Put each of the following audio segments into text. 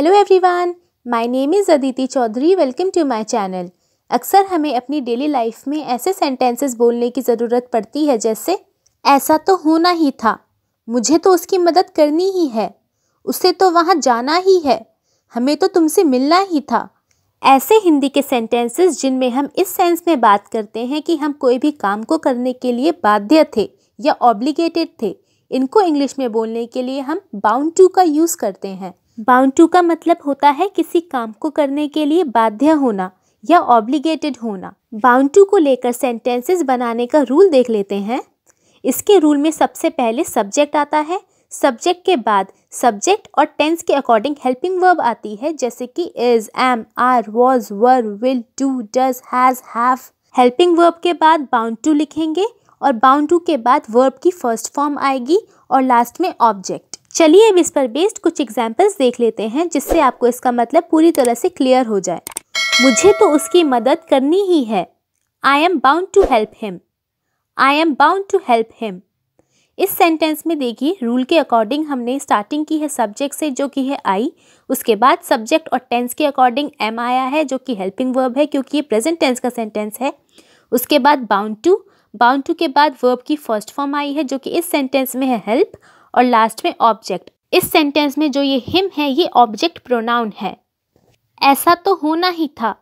hello everyone my name is Aditi Chaudhary welcome to my channel अक्सर हमें अपनी डेली लाइफ में ऐसे सेंटेंसेस बोलने की ज़रूरत पड़ती है जैसे ऐसा तो होना ही था मुझे तो उसकी मदद करनी ही है उसे तो वहाँ जाना ही है हमें तो तुमसे मिलना ही था ऐसे हिंदी के सेंटेंसेस जिनमें हम इस सेंस में बात करते हैं कि हम कोई भी काम को करने के लिए बाध्य थे या ऑब्लिगेटेड थे इनको इंग्लिश में बोलने के लिए हम बाउंड टू का यूज़ करते हैं बाउंड टू का मतलब होता है किसी काम को करने के लिए बाध्य होना या ऑब्लिगेटेड होना बाउंड टू को लेकर सेंटेंसेस बनाने का रूल देख लेते हैं इसके रूल में सबसे पहले सब्जेक्ट आता है सब्जेक्ट के बाद सब्जेक्ट और टेंस के अकॉर्डिंग हेल्पिंग वर्ब आती है जैसे कि is am are was were will do does has have helping verb के बाद बाउंड टू लिखेंगे और बाउंड टू के बाद वर्ब की फर्स्ट फॉर्म आएगी और लास्ट में ऑब्जेक्ट चलिए अब इस पर बेस्ड कुछ एग्जाम्पल्स देख लेते हैं जिससे आपको इसका मतलब पूरी तरह से क्लियर हो जाए मुझे तो उसकी मदद करनी ही है I am bound to help him I am bound to help him इस सेंटेंस में देखिए रूल के अकॉर्डिंग हमने स्टार्टिंग की है सब्जेक्ट से जो कि है आई उसके बाद सब्जेक्ट और टेंस के अकॉर्डिंग एम आया है जो कि हेल्पिंग वर्ब है क्योंकि ये प्रेजेंट टेंस का सेंटेंस है उसके बाद बाउंड टू बाउंड टू के बाद वर्ब की फर्स्ट फॉर्म आई है जो कि इस सेंटेंस में है हेल्प और लास्ट में ऑब्जेक्ट इस सेंटेंस में जो ये हिम है ये ऑब्जेक्ट प्रोनाउन है ऐसा तो होना ही था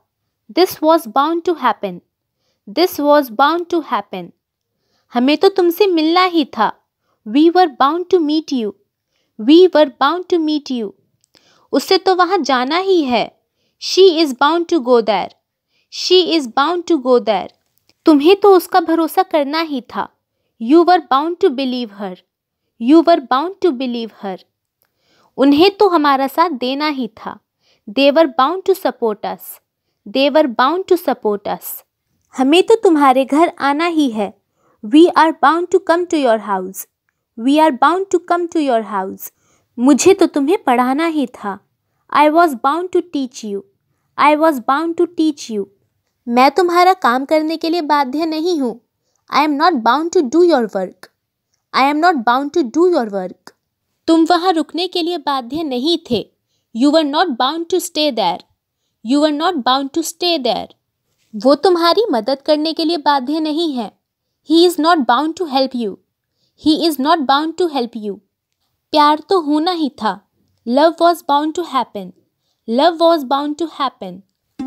this was bound to happen this was bound to happen हमें तो तुमसे मिलना ही था we were bound to meet you we were bound to meet you उससे तो वहाँ जाना ही है she is bound to go there she is bound to go there तुम्हें तो उसका भरोसा करना ही था you were bound to believe her you were bound to believe her उन्हें तो हमारा साथ देना ही था they were bound to support us they were bound to support us हमें तो तुम्हारे घर आना ही है we are bound to come to your house we are bound to come to your house मुझे तो तुम्हें पढ़ाना ही था I was bound to teach you I was bound to teach you मैं तुम्हारा काम करने के लिए बाध्य नहीं हूँ I am not bound to do your work I am not bound to do your work तुम वहाँ रुकने के लिए बाध्य नहीं थे you are not bound to stay there you are not bound to stay there वो तुम्हारी मदद करने के लिए बाध्य नहीं है he is not bound to help you he is not bound to help you प्यार तो होना ही था love was bound to happen love was bound to happen